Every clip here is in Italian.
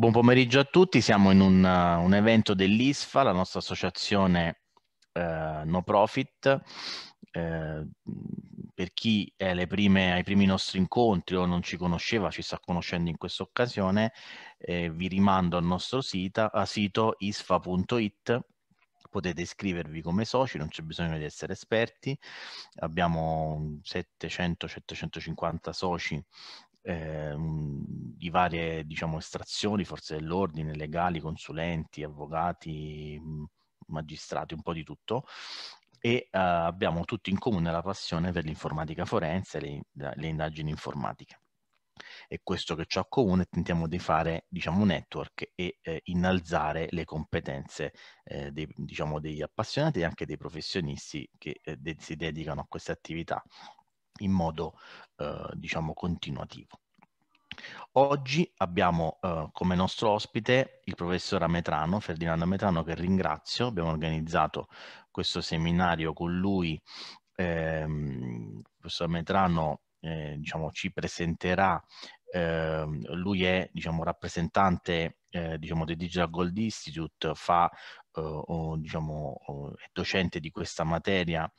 Buon pomeriggio a tutti, siamo in un, uh, un evento dell'ISFA, la nostra associazione eh, no profit. Eh, per chi è prime, ai primi nostri incontri o non ci conosceva, ci sta conoscendo in questa occasione, eh, vi rimando al nostro sita, sito isfa.it potete iscrivervi come soci, non c'è bisogno di essere esperti, abbiamo 700-750 soci eh, di varie diciamo, estrazioni, forze dell'ordine, legali, consulenti, avvocati, mm, magistrati, un po' di tutto, e uh, abbiamo tutti in comune la passione per l'informatica forense e le, le, indagini informatiche. È questo che ciò comune, tentiamo di fare diciamo, network e eh, innalzare le competenze eh, dei, diciamo, degli appassionati e anche dei professionisti che eh, de si dedicano a queste attività in modo eh, diciamo continuativo. Oggi abbiamo eh, come nostro ospite il professor Ametrano, Ferdinando Ametrano, che ringrazio. Abbiamo organizzato questo seminario con lui. Ehm, il professor Ametrano eh, diciamo, ci presenterà, eh, lui è diciamo, rappresentante eh, diciamo, del Digital Gold Institute, fa, eh, o, diciamo, è docente di questa materia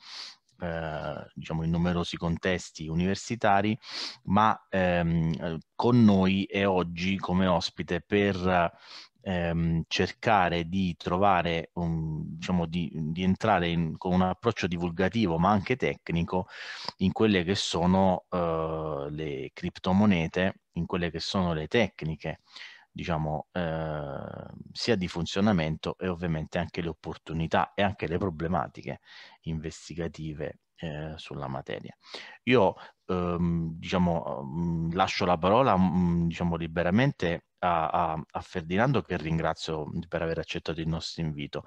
eh, diciamo in numerosi contesti universitari, ma ehm, eh, con noi è oggi come ospite per ehm, cercare di trovare, un, diciamo, di, di entrare in, con un approccio divulgativo ma anche tecnico in quelle che sono eh, le criptomonete, in quelle che sono le tecniche diciamo, eh, sia di funzionamento e ovviamente anche le opportunità e anche le problematiche investigative eh, sulla materia. Io ehm, diciamo, mhmm, lascio la parola mhmm, diciamo, liberamente a, a, a, Ferdinando che ringrazio per aver accettato il nostro invito.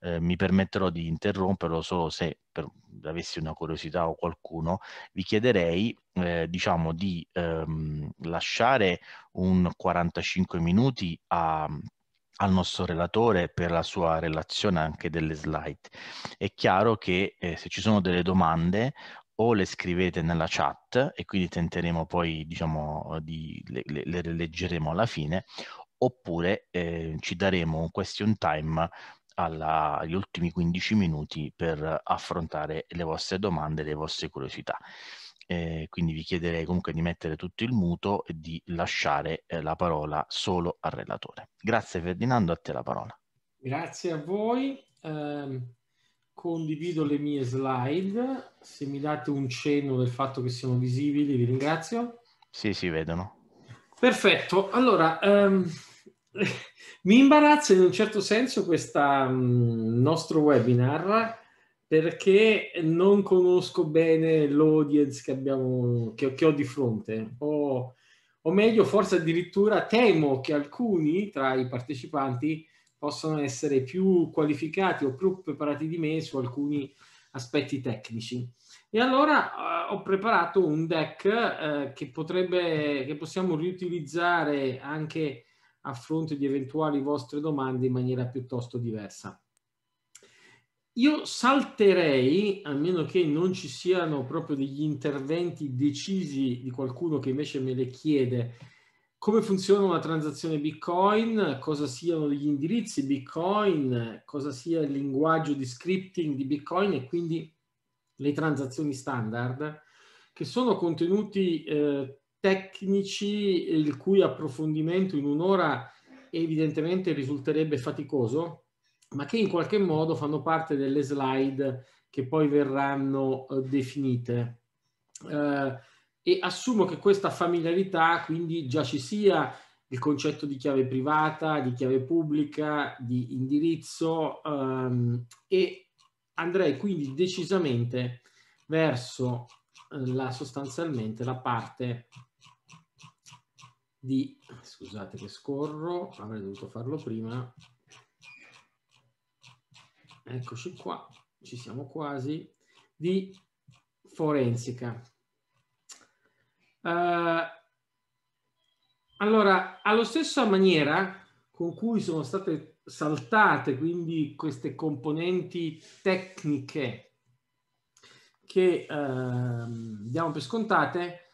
Eh, mi permetterò di interromperlo solo se per, avessi una curiosità o qualcuno, vi chiederei eh, diciamo, di ehm, lasciare un 45 minuti a al nostro relatore per la sua relazione anche delle slide. È chiaro che eh, se ci sono delle domande o le scrivete nella chat e quindi tenteremo poi, diciamo, eh, di, le, le, le leggeremo alla fine, oppure eh, ci daremo un question time alla, agli ultimi 15 minuti per affrontare le vostre domande e le vostre curiosità. Eh, quindi vi chiederei comunque di mettere tutto il muto e di lasciare eh, la parola solo al relatore. Grazie Ferdinando, a te la parola. Grazie a voi. Um condivido le mie slide, se mi date un cenno del fatto che siano visibili vi ringrazio. Sì, si vedono. Perfetto, allora um, mi imbarazza in un certo senso questo um, mm, nostro webinar perché non conosco bene l'audience che, abbiamo, che, che ho di fronte, o, o meglio, forse addirittura temo che alcuni tra i partecipanti possono essere più qualificati o più preparati di me su alcuni aspetti tecnici. E allora eh, ho preparato un deck eh, che, potrebbe, che possiamo riutilizzare anche a fronte di eventuali vostre domande in maniera piuttosto diversa. Io salterei, a meno che non ci siano proprio degli interventi decisi di qualcuno che invece me le chiede, come funziona una transazione Bitcoin, cosa siano gli indirizzi Bitcoin, cosa sia il linguaggio di scripting di Bitcoin e quindi le transazioni standard, che sono contenuti eh, tecnici il cui approfondimento in un'ora evidentemente risulterebbe faticoso, ma che in qualche modo fanno parte delle slide che poi verranno eh, definite. Eh, e assumo che questa familiarità quindi già ci sia il concetto di chiave privata, di chiave pubblica, di indirizzo ehm, e andrei quindi decisamente verso eh, la, sostanzialmente la parte di, scusate che scorro, avrei dovuto farlo prima, eccoci qua, ci siamo quasi, di forensica, eh, allora, alla stessa maniera con cui sono state saltate quindi queste componenti tecniche che uh, diamo per scontate,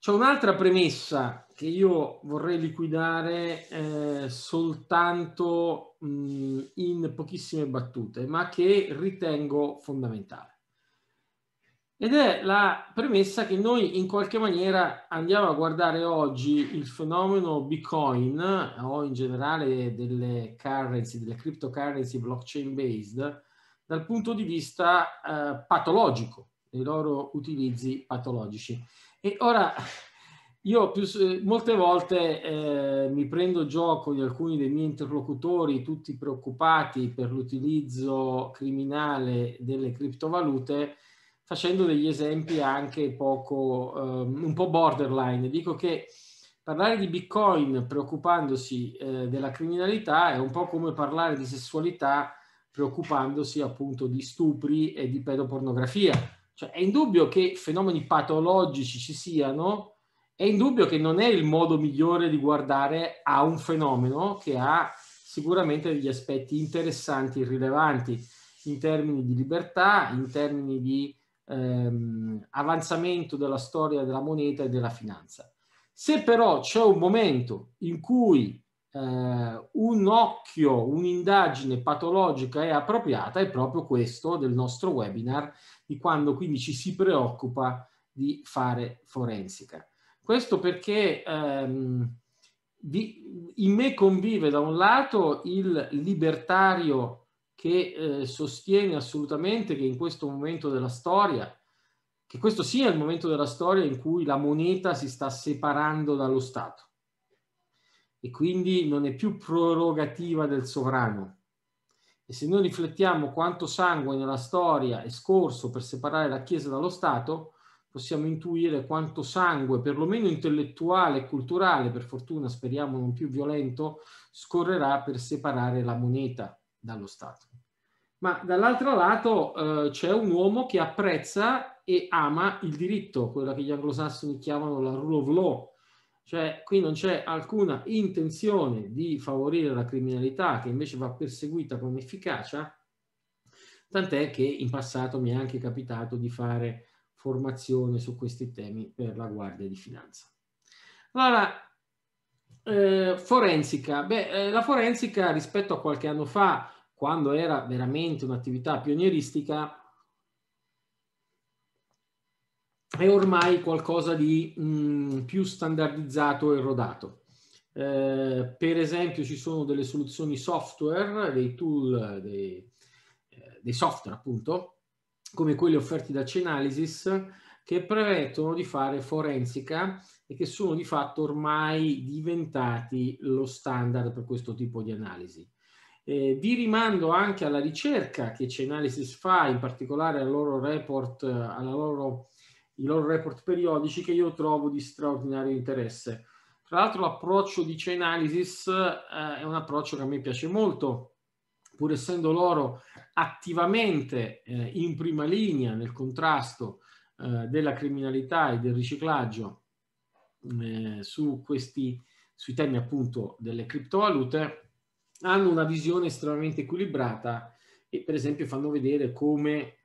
c'è un'altra premessa che io vorrei liquidare eh, soltanto mh, in pochissime battute, ma che ritengo fondamentale. Ed è la premessa che noi in qualche maniera andiamo a guardare oggi il fenomeno Bitcoin eh, o in generale delle currency, delle cryptocurrency blockchain based dal punto di vista eh, patologico, dei loro utilizzi patologici. E ora io più, molte volte eh, mi prendo gioco di alcuni dei miei interlocutori, tutti preoccupati per l'utilizzo criminale delle criptovalute facendo degli esempi anche poco, um, un po' borderline. Dico che parlare di Bitcoin preoccupandosi eh, della criminalità è un po' come parlare di sessualità preoccupandosi appunto di stupri e di pedopornografia. Cioè, è indubbio che fenomeni patologici ci siano, è indubbio che non è il modo migliore di guardare a un fenomeno che ha sicuramente degli aspetti interessanti e rilevanti in termini di libertà, in termini di ehm, avanzamento della storia della moneta e della finanza. Se però c'è un momento in cui eh, un occhio, un'indagine patologica è appropriata, è proprio questo del nostro webinar, di quando quindi ci si preoccupa di fare forensica. Questo perché ehm, vi, in me convive da un lato il libertario che eh, sostiene assolutamente che in questo momento della storia, che questo sia il momento della storia in cui la moneta si sta separando dallo Stato e quindi non è più prorogativa del sovrano. E se noi riflettiamo quanto sangue nella storia è scorso per separare la Chiesa dallo Stato, possiamo intuire quanto sangue, perlomeno intellettuale e culturale, per fortuna speriamo non più violento, scorrerà per separare la moneta dallo Stato ma dall'altro lato eh, c'è un uomo che apprezza e ama il diritto, quella che gli anglosassoni chiamano la rule of law, cioè qui non c'è alcuna intenzione di favorire la criminalità che invece va perseguita con efficacia, tant'è che in passato mi è anche capitato di fare formazione su questi temi per la Guardia di Finanza. Allora, eh, forensica. Beh, eh, la forensica rispetto a qualche anno fa quando era veramente un'attività pionieristica, è ormai qualcosa di mh, mm, più standardizzato e rodato. Eh, per esempio ci sono delle soluzioni software, dei tool, dei, eh, dei software appunto, come quelli offerti da Chainalysis, che permettono di fare forensica e che sono di fatto ormai diventati lo standard per questo tipo di analisi. Eh, vi rimando anche alla ricerca che Chainalysis fa, in particolare loro report, eh, loro, i loro report periodici che io trovo di straordinario interesse. Tra l'altro l'approccio di Chainalysis eh, è un approccio che a me piace molto, pur essendo loro attivamente eh, in prima linea nel contrasto eh, della criminalità e del riciclaggio eh, su questi, sui temi appunto delle criptovalute, hanno una visione estremamente equilibrata e per esempio fanno vedere come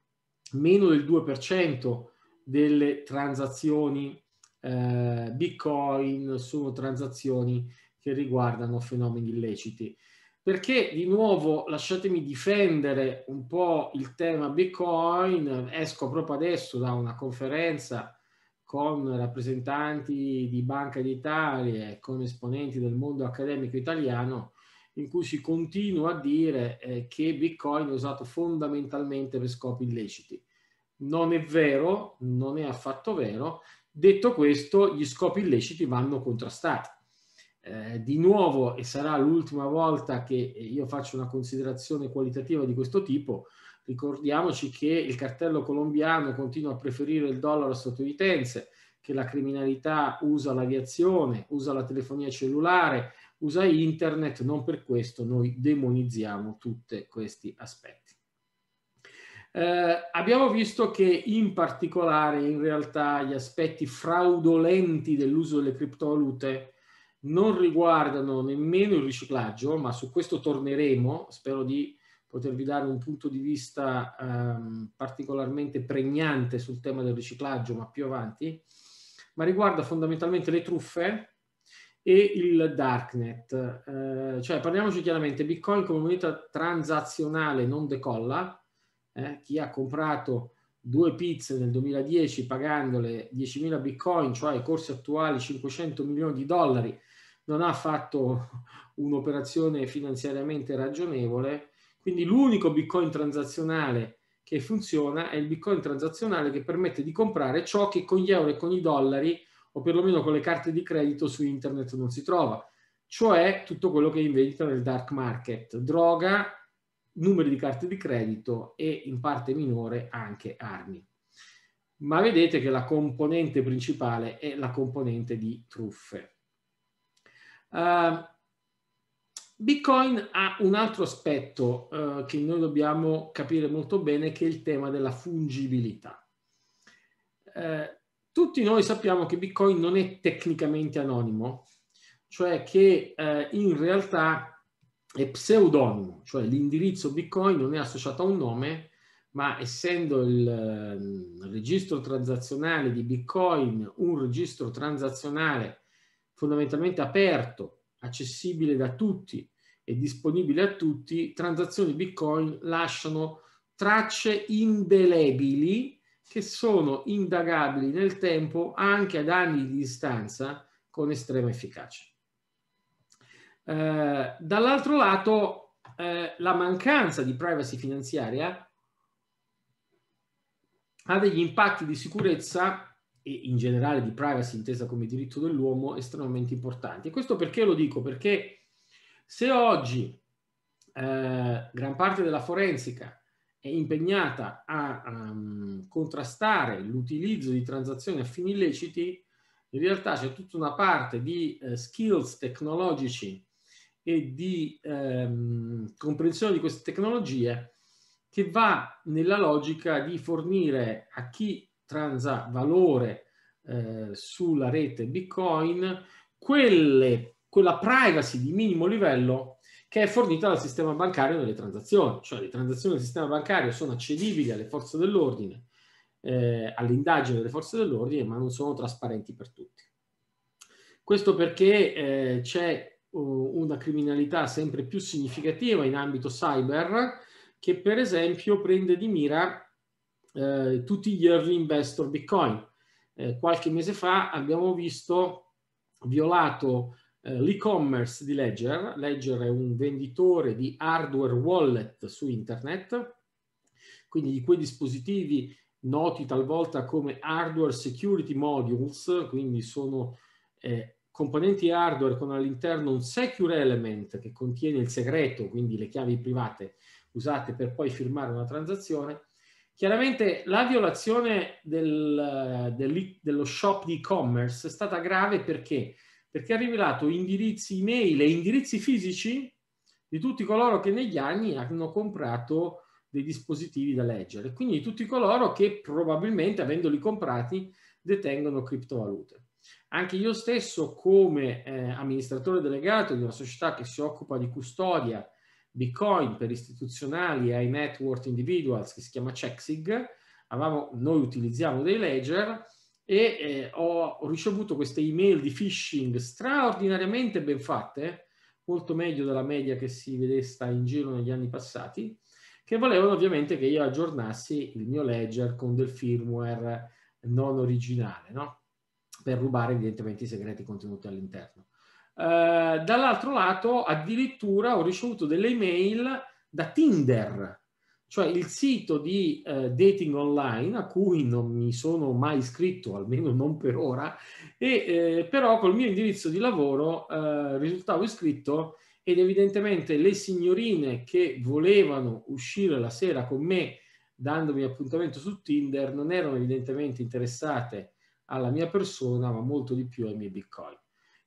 meno del 2% delle transazioni eh, Bitcoin sono transazioni che riguardano fenomeni illeciti. Perché di nuovo lasciatemi difendere un po' il tema Bitcoin, esco proprio adesso da una conferenza con rappresentanti di Banca d'Italia e con esponenti del mondo accademico italiano in cui si continua a dire eh, che Bitcoin è usato fondamentalmente per scopi illeciti. Non è vero, non è affatto vero. Detto questo, gli scopi illeciti vanno contrastati. Eh, di nuovo, e sarà l'ultima volta che io faccio una considerazione qualitativa di questo tipo, ricordiamoci che il cartello colombiano continua a preferire il dollaro statunitense, che la criminalità usa l'aviazione, usa la telefonia cellulare, usa internet, non per questo noi demonizziamo tutti questi aspetti. Eh, abbiamo visto che in particolare in realtà gli aspetti fraudolenti dell'uso delle criptovalute non riguardano nemmeno il riciclaggio, ma su questo torneremo, spero di potervi dare un punto di vista ehm, particolarmente pregnante sul tema del riciclaggio, ma più avanti, ma riguarda fondamentalmente le truffe, e il darknet. Eh, cioè, parliamoci chiaramente, Bitcoin come moneta transazionale non decolla. Eh, chi ha comprato due pizze nel 2010 pagandole 10.000 Bitcoin, cioè i corsi attuali 500 milioni di dollari, non ha fatto un'operazione finanziariamente ragionevole. Quindi l'unico Bitcoin transazionale che funziona è il Bitcoin transazionale che permette di comprare ciò che con gli euro e con i dollari o perlomeno con le carte di credito su internet non si trova, cioè tutto quello che è in vendita nel dark market, droga, numeri di carte di credito e in parte minore anche armi. Ma vedete che la componente principale è la componente di truffe. Uh, Bitcoin ha un altro aspetto uh, che noi dobbiamo capire molto bene, che è il tema della fungibilità. Uh, tutti noi sappiamo che Bitcoin non è tecnicamente anonimo, cioè che eh, in realtà è pseudonimo, cioè l'indirizzo Bitcoin non è associato a un nome, ma essendo il eh, registro transazionale di Bitcoin un registro transazionale fondamentalmente aperto, accessibile da tutti e disponibile a tutti, transazioni Bitcoin lasciano tracce indelebili che sono indagabili nel tempo anche ad anni di distanza con estrema efficacia. Eh, dall'altro lato, eh, la mancanza di privacy finanziaria ha degli impatti di sicurezza e in generale di privacy intesa come diritto dell'uomo estremamente importanti. E questo perché lo dico? Perché se oggi eh, gran parte della forensica è impegnata a um, contrastare l'utilizzo di transazioni a fini illeciti, in realtà c'è tutta una parte di uh, skills tecnologici e di um, comprensione di queste tecnologie che va nella logica di fornire a chi transa valore eh, sulla rete Bitcoin quelle, quella privacy di minimo livello che è fornita dal sistema bancario nelle transazioni, cioè le transazioni del sistema bancario sono accedibili alle forze dell'ordine, eh, all'indagine delle forze dell'ordine, ma non sono trasparenti per tutti. Questo perché eh, c'è uh, una criminalità sempre più significativa in ambito cyber che per esempio prende di mira eh, tutti gli early investor Bitcoin. Eh, qualche mese fa abbiamo visto violato eh, l'e-commerce di Ledger. Ledger è un venditore di hardware wallet su internet, quindi di quei dispositivi noti talvolta come hardware security modules, quindi sono eh, componenti hardware con all'interno un secure element che contiene il segreto, quindi le chiavi private usate per poi firmare una transazione. Chiaramente la violazione del, eh, del, dello shop di e-commerce è stata grave perché perché ha rivelato indirizzi email e indirizzi fisici di tutti coloro che negli anni hanno comprato dei dispositivi da leggere, quindi di tutti coloro che probabilmente avendoli comprati detengono criptovalute. Anche io stesso come eh, amministratore delegato di una società che si occupa di custodia Bitcoin per istituzionali e i network individuals che si chiama Chexig, avevamo, noi utilizziamo dei ledger, e eh, ho ricevuto queste email di phishing straordinariamente ben fatte, molto meglio della media che si vedesse in giro negli anni passati, che volevano ovviamente che io aggiornassi il mio ledger con del firmware non originale, no? per rubare evidentemente i segreti contenuti all'interno. Eh, dall'altro lato addirittura ho ricevuto delle email da Tinder, cioè il sito di eh, dating online a cui non mi sono mai iscritto, almeno non per ora, e eh, però col mio indirizzo di lavoro eh, risultavo iscritto ed evidentemente le signorine che volevano uscire la sera con me dandomi appuntamento su Tinder non erano evidentemente interessate alla mia persona, ma molto di più ai miei bitcoin.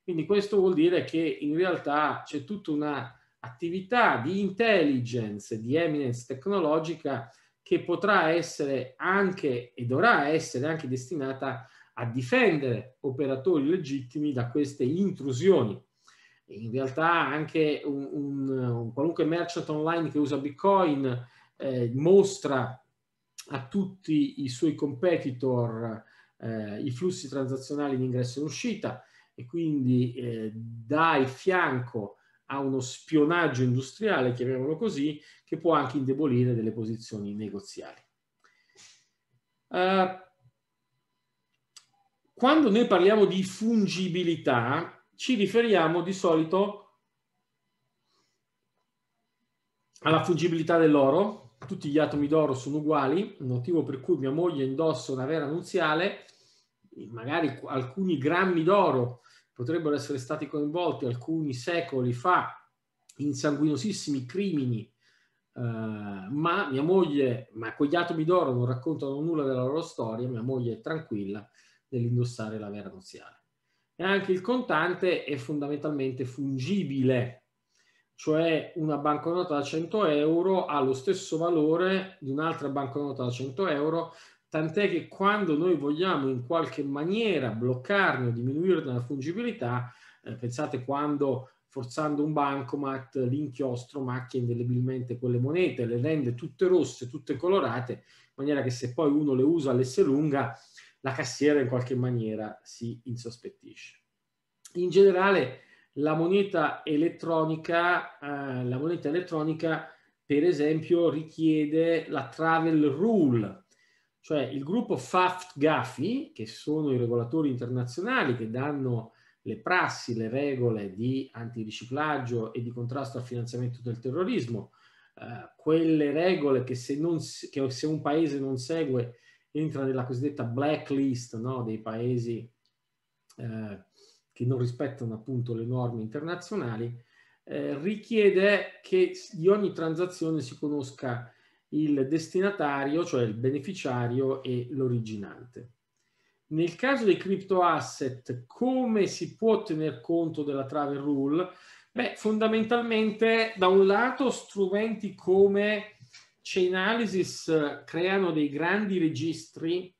Quindi questo vuol dire che in realtà c'è tutta una attività di intelligence, di eminence tecnologica che potrà essere anche e dovrà essere anche destinata a difendere operatori legittimi da queste intrusioni. In realtà anche un, un, un qualunque merchant online che usa Bitcoin eh, mostra a tutti i suoi competitor eh, i flussi transazionali di ingresso e uscita e quindi eh, dà il fianco a uno spionaggio industriale, chiamiamolo così, che può anche indebolire delle posizioni negoziali. Uh, quando noi parliamo di fungibilità, ci riferiamo di solito alla fungibilità dell'oro. Tutti gli atomi d'oro sono uguali, motivo per cui mia moglie indossa una vera nuziale, magari alcuni grammi d'oro potrebbero essere stati coinvolti alcuni secoli fa in sanguinosissimi crimini, eh, ma mia moglie, ma quegli atomi d'oro non raccontano nulla della loro storia, mia moglie è tranquilla nell'indossare la vera nuziale. E anche il contante è fondamentalmente fungibile, cioè una banconota da 100 euro ha lo stesso valore di un'altra banconota da 100 euro tant'è che quando noi vogliamo in qualche maniera bloccarne o diminuirne la fungibilità, eh, pensate quando forzando un bancomat l'inchiostro macchia indelebilmente quelle monete, le rende tutte rosse, tutte colorate, in maniera che se poi uno le usa all'esse lunga, la cassiera in qualche maniera si insospettisce. In generale la moneta elettronica, eh, la moneta elettronica per esempio richiede la travel rule, cioè il gruppo FAFT-GAFI, che sono i regolatori internazionali che danno le prassi, le regole di antiriciclaggio e di contrasto al finanziamento del terrorismo, eh, quelle regole che se, non, che se, un paese non segue entra nella cosiddetta blacklist no, dei paesi eh, che non rispettano appunto le norme internazionali, eh, richiede che di ogni transazione si conosca il destinatario, cioè il beneficiario e l'originante. Nel caso dei crypto asset, come si può tener conto della travel rule? Beh, fondamentalmente, da un lato, strumenti come Chainalysis creano dei grandi registri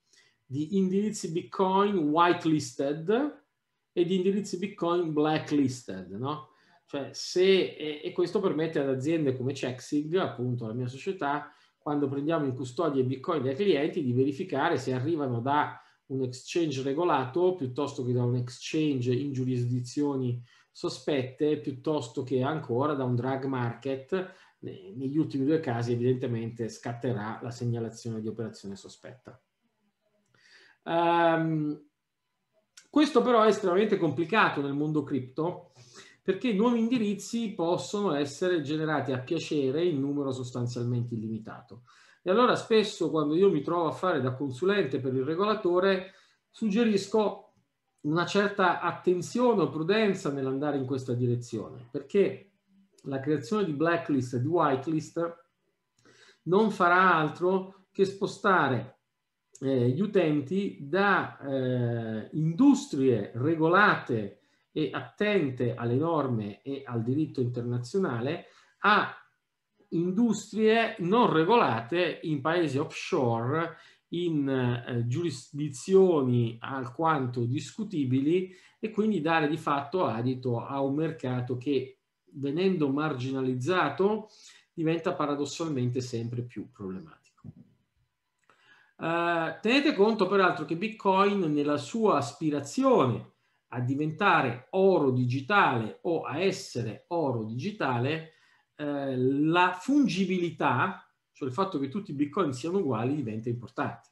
di indirizzi Bitcoin whitelisted e di indirizzi Bitcoin blacklisted, no? Cioè, se, e, e questo permette ad aziende come Chexig, appunto la mia società, quando prendiamo in custodia i bitcoin dai clienti di verificare se arrivano da un exchange regolato piuttosto che da un exchange in giurisdizioni sospette piuttosto che ancora da un drug market. Negli ultimi due casi evidentemente scatterà la segnalazione di operazione sospetta. Um, questo però è estremamente complicato nel mondo cripto perché nuovi indirizzi possono essere generati a piacere in numero sostanzialmente illimitato. E allora spesso quando io mi trovo a fare da consulente per il regolatore, suggerisco una certa attenzione o prudenza nell'andare in questa direzione, perché la creazione di blacklist e di whitelist non farà altro che spostare eh, gli utenti da eh, industrie regolate e attente alle norme e al diritto internazionale a industrie non regolate in paesi offshore, in eh, giurisdizioni alquanto discutibili e quindi dare di fatto adito a un mercato che venendo marginalizzato diventa paradossalmente sempre più problematico. Uh, tenete conto peraltro che Bitcoin nella sua aspirazione a diventare oro digitale o a essere oro digitale, eh, la fungibilità, cioè il fatto che tutti i bitcoin siano uguali, diventa importante.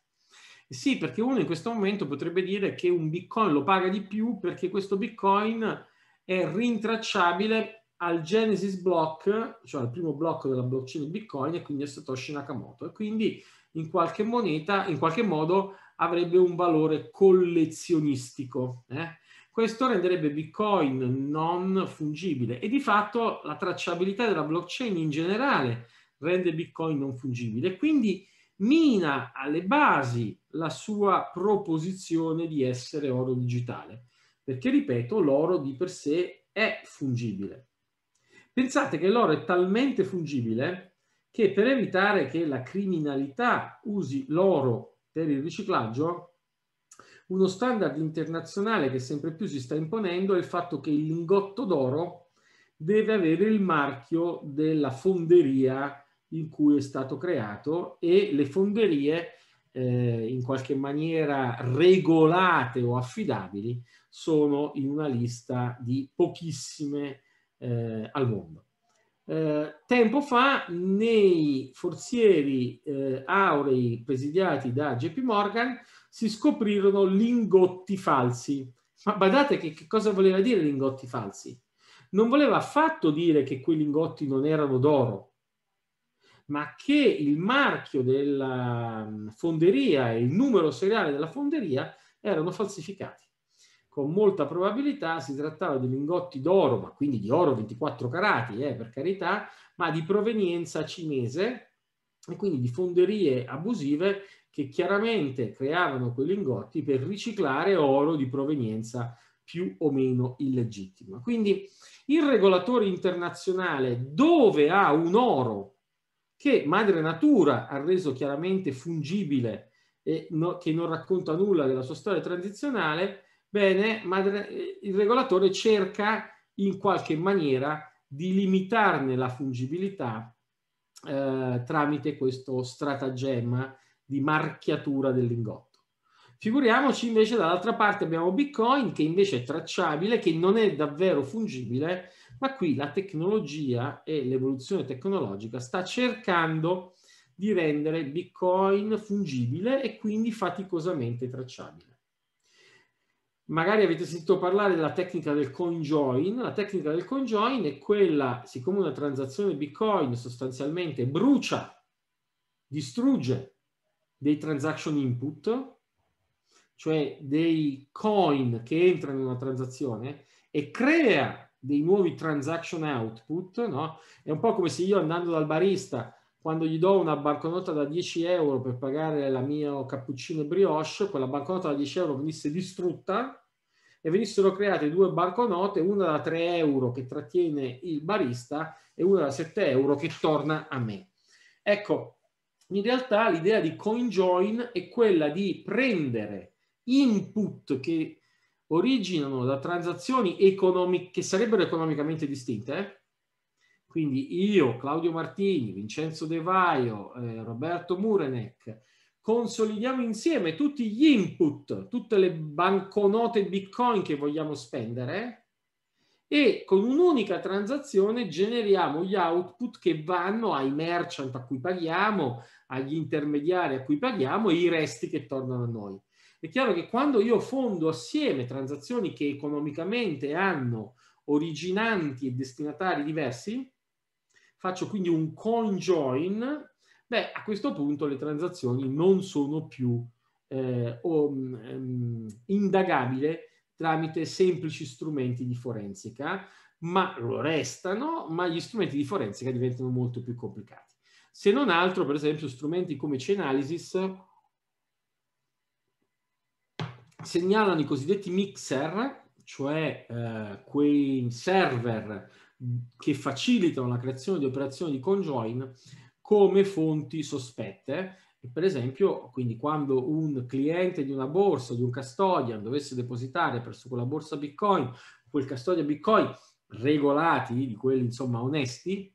Sì, perché uno in questo momento potrebbe dire che un bitcoin lo paga di più perché questo bitcoin è rintracciabile al Genesis block, cioè al primo blocco della blockchain Bitcoin e quindi a Satoshi Nakamoto e quindi in qualche moneta, in qualche modo avrebbe un valore collezionistico. Eh? Questo renderebbe Bitcoin non fungibile e di fatto la tracciabilità della blockchain in generale rende Bitcoin non fungibile. Quindi mina alle basi la sua proposizione di essere oro digitale, perché ripeto, l'oro di per sé è fungibile. Pensate che l'oro è talmente fungibile che per evitare che la criminalità usi l'oro per il riciclaggio, uno standard internazionale che sempre più si sta imponendo è il fatto che il lingotto d'oro deve avere il marchio della fonderia in cui è stato creato e le fonderie eh, in qualche maniera regolate o affidabili sono in una lista di pochissime eh, al mondo. Eh, tempo fa nei forzieri eh, aurei presidiati da JP Morgan si scoprirono lingotti falsi. Ma badate che, che cosa voleva dire lingotti falsi? Non voleva affatto dire che quei lingotti non erano d'oro, ma che il marchio della mm, fonderia e il numero seriale della fonderia erano falsificati. Con molta probabilità si trattava di lingotti d'oro, ma quindi di oro 24 carati, eh, per carità, ma di provenienza cinese e quindi di fonderie abusive che chiaramente creavano quei lingotti per riciclare oro di provenienza più o meno illegittima. Quindi il regolatore internazionale dove ha un oro che madre natura ha reso chiaramente fungibile e no, che non racconta nulla della sua storia tradizionale, bene, madre, il regolatore cerca in qualche maniera di limitarne la fungibilità eh, tramite questo stratagemma di marchiatura del lingotto. Figuriamoci invece dall'altra parte abbiamo Bitcoin che invece è tracciabile, che non è davvero fungibile, ma qui la tecnologia e l'evoluzione tecnologica sta cercando di rendere Bitcoin fungibile e quindi faticosamente tracciabile. Magari avete sentito parlare della tecnica del coin join. La tecnica del coin join è quella, siccome una transazione Bitcoin sostanzialmente brucia, distrugge dei transaction input, cioè dei coin che entrano in una transazione e crea dei nuovi transaction output, no? È un po' come se io andando dal barista, quando gli do una banconota da 10 euro per pagare la mia cappuccino brioche, quella banconota da 10 euro venisse distrutta e venissero create due banconote, una da 3 euro che trattiene il barista e una da 7 euro che torna a me. Ecco, in realtà l'idea di CoinJoin è quella di prendere input che originano da transazioni economiche che sarebbero economicamente distinte. Eh? Quindi io, Claudio Martini, Vincenzo De Vaio, eh, Roberto Murenek, consolidiamo insieme tutti gli input, tutte le banconote Bitcoin che vogliamo spendere e con un'unica transazione generiamo gli output che vanno ai merchant a cui paghiamo, agli intermediari a cui paghiamo e i resti che tornano a noi. È chiaro che quando io fondo assieme transazioni che economicamente hanno originanti e destinatari diversi, faccio quindi un conjoin, beh, a questo punto le transazioni non sono più eh, o, um, indagabile tramite semplici strumenti di forensica, ma lo restano, ma gli strumenti di forensica diventano molto più complicati. Se non altro, per esempio, strumenti come Chainalysis segnalano i cosiddetti mixer, cioè eh, quei server che facilitano la creazione di operazioni di conjoin come fonti sospette per esempio, quindi quando un cliente di una borsa, di un custodian, dovesse depositare presso quella borsa Bitcoin, quel custodian Bitcoin regolati, di quelli insomma onesti,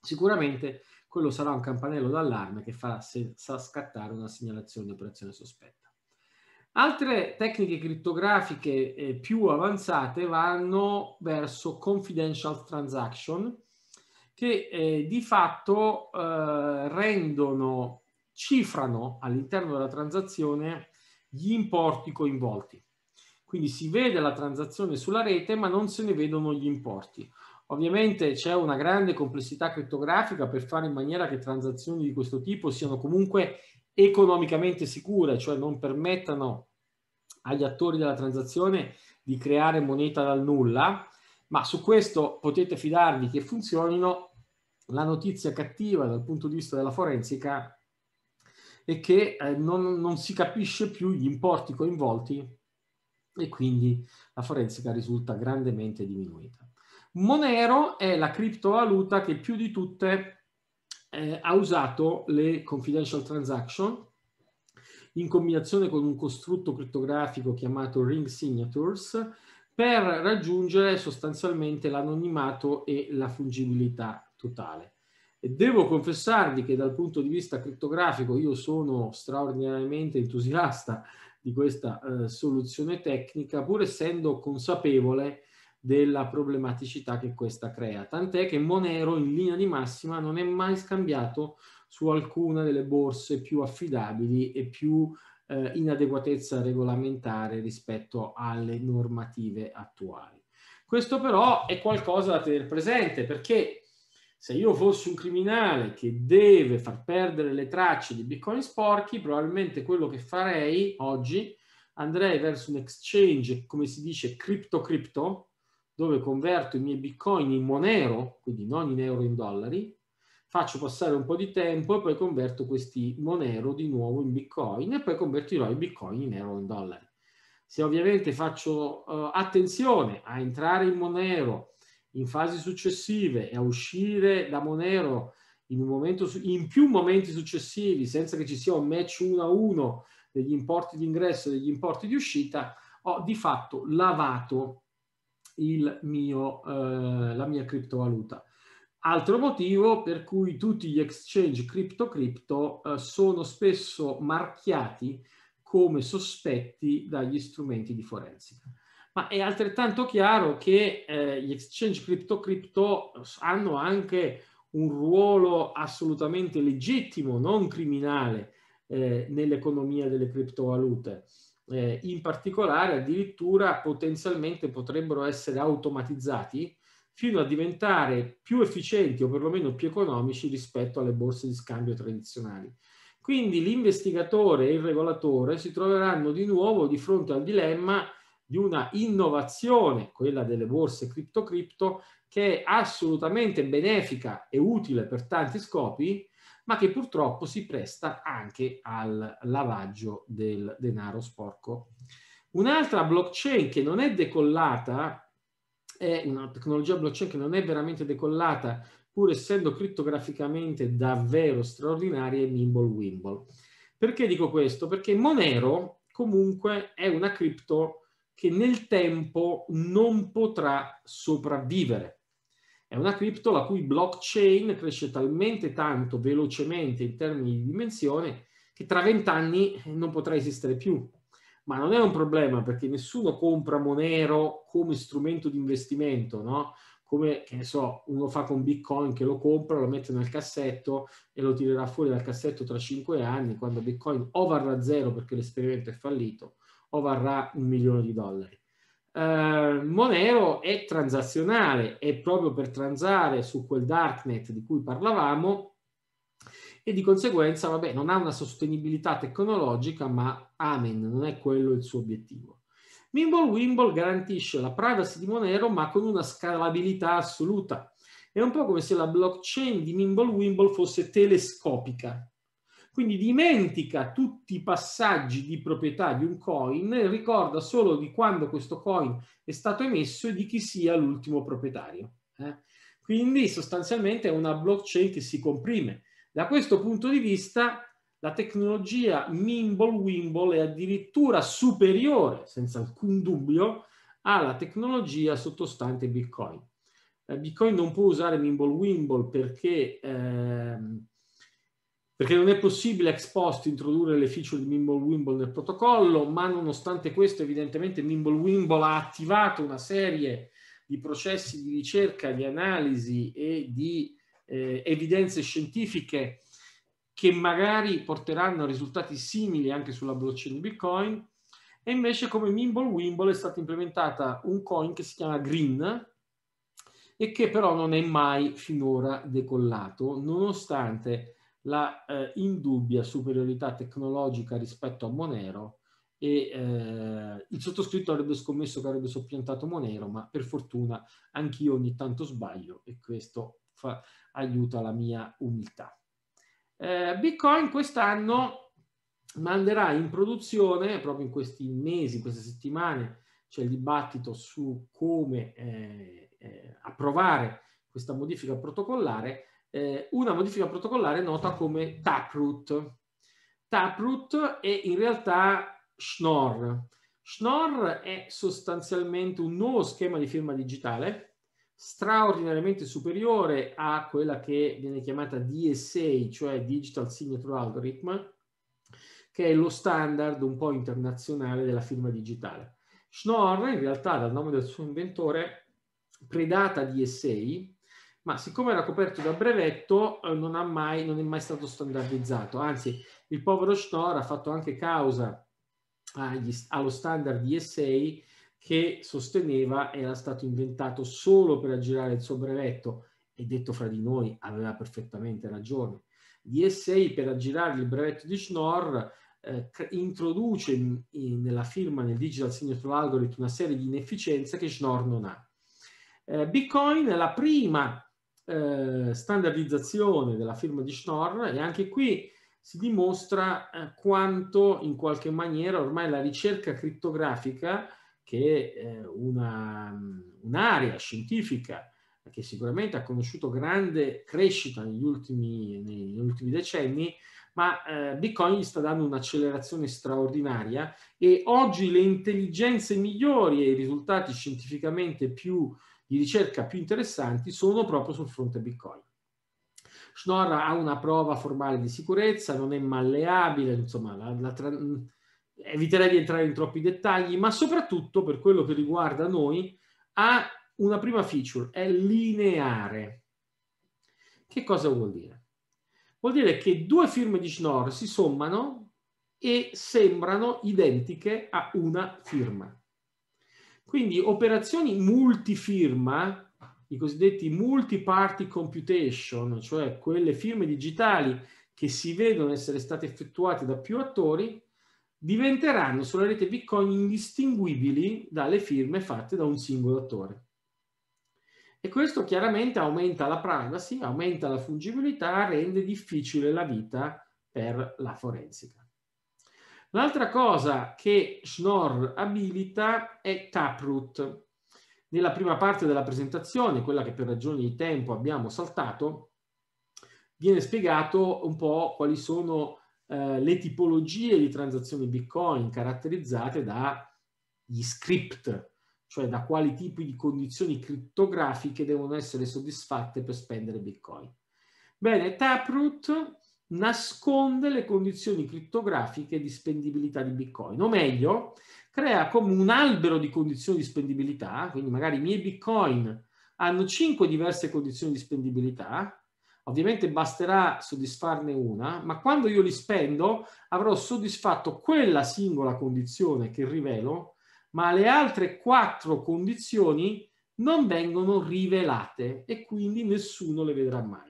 sicuramente quello sarà un campanello d'allarme che fa, se, sa scattare una segnalazione di operazione sospetta. Altre tecniche criptografiche eh, più avanzate vanno verso confidential transaction, che eh, di fatto eh, rendono cifrano all'interno della transazione gli importi coinvolti. Quindi si vede la transazione sulla rete, ma non se ne vedono gli importi. Ovviamente c'è una grande complessità criptografica per fare in maniera che transazioni di questo tipo siano comunque economicamente sicure, cioè non permettano agli attori della transazione di creare moneta dal nulla, ma su questo potete fidarvi che funzionino. La notizia cattiva dal punto di vista della forensica e che eh, non, non, si capisce più gli importi coinvolti e quindi la forensica risulta grandemente diminuita. Monero è la criptovaluta che più di tutte eh, ha usato le confidential transaction in combinazione con un costrutto criptografico chiamato ring signatures per raggiungere sostanzialmente l'anonimato e la fungibilità totale. E devo confessarvi che dal punto di vista crittografico io sono straordinariamente entusiasta di questa eh, soluzione tecnica, pur essendo consapevole della problematicità che questa crea. Tant'è che Monero in linea di massima non è mai scambiato su alcuna delle borse più affidabili e più eh, inadeguatezza regolamentare rispetto alle normative attuali. Questo però è qualcosa da tenere presente perché se io fossi un criminale che deve far perdere le tracce di bitcoin sporchi, probabilmente quello che farei oggi andrei verso un exchange, come si dice, cripto cripto, dove converto i miei bitcoin in monero, quindi non in euro in dollari, faccio passare un po' di tempo e poi converto questi monero di nuovo in bitcoin e poi convertirò i bitcoin in euro in dollari. Se ovviamente faccio uh, attenzione a entrare in monero, in fasi successive e a uscire da Monero in, momento, in più momenti successivi senza che ci sia un match 1 a 1 degli importi di ingresso e degli importi di uscita, ho di fatto lavato mio, eh, la mia criptovaluta. Altro motivo per cui tutti gli exchange cripto-cripto eh, sono spesso marchiati come sospetti dagli strumenti di forensica ma è altrettanto chiaro che eh, gli exchange cripto-cripto eh, hanno anche un ruolo assolutamente legittimo, non criminale, eh, nell'economia delle criptovalute. Eh, in particolare, addirittura potenzialmente potrebbero essere automatizzati fino a diventare più efficienti o perlomeno più economici rispetto alle borse di scambio tradizionali. Quindi l'investigatore e il regolatore si troveranno di nuovo di fronte al dilemma di una innovazione, quella delle borse cripto-cripto, che è assolutamente benefica e utile per tanti scopi, ma che purtroppo si presta anche al lavaggio del denaro sporco. Un'altra blockchain che non è decollata, è una tecnologia blockchain che non è veramente decollata, pur essendo criptograficamente davvero straordinaria, è Nimble Wimble. Perché dico questo? Perché Monero comunque è una cripto che nel tempo non potrà sopravvivere. È una cripto la cui blockchain cresce talmente tanto velocemente in termini di dimensione che tra vent'anni non potrà esistere più. Ma non è un problema perché nessuno compra Monero come strumento di investimento, no? Come, che ne so, uno fa con Bitcoin che lo compra, lo mette nel cassetto e lo tirerà fuori dal cassetto tra cinque anni quando Bitcoin o varrà zero perché l'esperimento è fallito o varrà un milione di dollari. Eh, Monero è transazionale e proprio per transare su quel darknet di cui parlavamo e di conseguenza vabbè, non ha una sostenibilità tecnologica ma amen, non è quello il suo obiettivo. Mimblewimble garantisce la privacy di Monero ma con una scalabilità assoluta. È un po' come se la blockchain di Mimblewimble fosse telescopica, quindi dimentica tutti i passaggi di proprietà di un coin, ricorda solo di quando questo coin è stato emesso e di chi sia l'ultimo proprietario. Eh? Quindi sostanzialmente è una blockchain che si comprime. Da questo punto di vista la tecnologia Mimble-Wimble è addirittura superiore, senza alcun dubbio, alla tecnologia sottostante Bitcoin. Eh, Bitcoin non può usare Mimble-Wimble perché... Ehm, perché non è possibile ex post introdurre le feature di Mimblewimble nel protocollo, ma nonostante questo evidentemente Mimblewimble ha attivato una serie di processi di ricerca, di analisi e di eh, evidenze scientifiche che magari porteranno a risultati simili anche sulla blockchain di Bitcoin. E invece come Mimblewimble è stata implementata un coin che si chiama Green, e che però non è mai finora decollato, nonostante la eh, indubbia superiorità tecnologica rispetto a Monero e eh, il sottoscritto avrebbe scommesso che avrebbe soppiantato Monero, ma per fortuna anch'io ogni tanto sbaglio e questo fa, aiuta la mia umiltà. Eh, Bitcoin quest'anno manderà in produzione, proprio in questi mesi, in queste settimane, c'è il dibattito su come eh, eh, approvare questa modifica protocollare, eh, una modifica protocollare nota come Taproot. Taproot è in realtà Schnorr. Schnorr è sostanzialmente un nuovo schema di firma digitale straordinariamente superiore a quella che viene chiamata DSA, cioè Digital Signature Algorithm, che è lo standard un po' internazionale della firma digitale. Schnorr, in realtà, dal nome del suo inventore, predata DSA, ma siccome era coperto da brevetto eh, non, mai, non, è mai stato standardizzato, anzi il povero Schnorr ha fatto anche causa agli, allo standard ISA che sosteneva era stato inventato solo per aggirare il suo brevetto e detto fra di noi aveva perfettamente ragione. L'ISA per aggirare il brevetto di Schnorr eh, introduce nella firma, nel Digital Signature Algorithm, una serie di inefficienze che Schnorr non ha. Eh, Bitcoin è la prima eh, standardizzazione della firma di Schnorr e anche qui si dimostra eh, quanto in qualche maniera ormai la ricerca crittografica, che è eh, un'area un scientifica che sicuramente ha conosciuto grande crescita negli ultimi, negli ultimi decenni, ma eh, Bitcoin gli sta dando un'accelerazione straordinaria e oggi le intelligenze migliori e i risultati scientificamente più di ricerca più interessanti sono proprio sul fronte Bitcoin. Schnorr ha una prova formale di sicurezza, non è malleabile, insomma, la, la tra... eviterei di entrare in troppi dettagli, ma soprattutto per quello che riguarda noi, ha una prima feature, è lineare. Che cosa vuol dire? Vuol dire che due firme di Schnorr si sommano e sembrano identiche a una firma. Quindi operazioni multifirma, i cosiddetti multi-party computation, cioè quelle firme digitali che si vedono essere state effettuate da più attori, diventeranno sulla rete Bitcoin indistinguibili dalle firme fatte da un singolo attore. E questo chiaramente aumenta la privacy, aumenta la fungibilità, rende difficile la vita per la forensica. L'altra cosa che Schnorr abilita è Taproot. Nella prima parte della presentazione, quella che per ragioni di tempo abbiamo saltato, viene spiegato un po' quali sono eh, le tipologie di transazioni Bitcoin caratterizzate dagli script, cioè da quali tipi di condizioni criptografiche devono essere soddisfatte per spendere Bitcoin. Bene, Taproot nasconde le condizioni criptografiche di spendibilità di Bitcoin, o meglio, crea come un albero di condizioni di spendibilità, quindi magari i miei Bitcoin hanno cinque diverse condizioni di spendibilità, ovviamente basterà soddisfarne una, ma quando io li spendo avrò soddisfatto quella singola condizione che rivelo, ma le altre quattro condizioni non vengono rivelate e quindi nessuno le vedrà mai.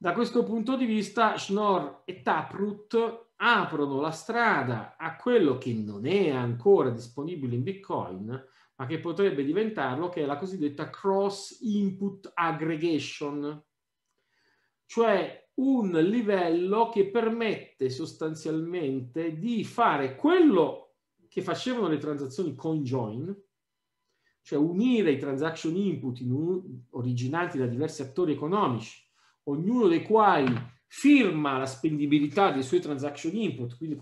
Da questo punto di vista Schnorr e Taproot aprono la strada a quello che non è ancora disponibile in Bitcoin, ma che potrebbe diventarlo, che è la cosiddetta cross input aggregation, cioè un livello che permette sostanzialmente di fare quello che facevano le transazioni conjoin, cioè unire i transaction input in un, originati da diversi attori economici ognuno dei quali firma la spendibilità dei suoi transaction input, quindi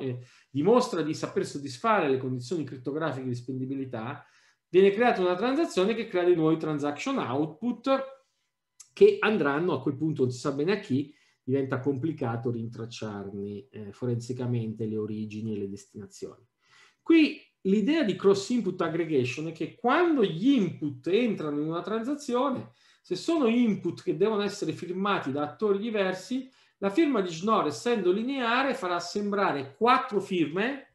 eh, dimostra di saper soddisfare le condizioni criptografiche di spendibilità, viene creata una transazione che crea dei nuovi transaction output che andranno a quel punto, non si sa bene a chi, diventa complicato rintracciarne eh, forensicamente le origini e le destinazioni. Qui l'idea di cross input aggregation è che quando gli input entrano in una transazione, se sono input che devono essere firmati da attori diversi, la firma di Schnorr, essendo lineare, farà sembrare quattro firme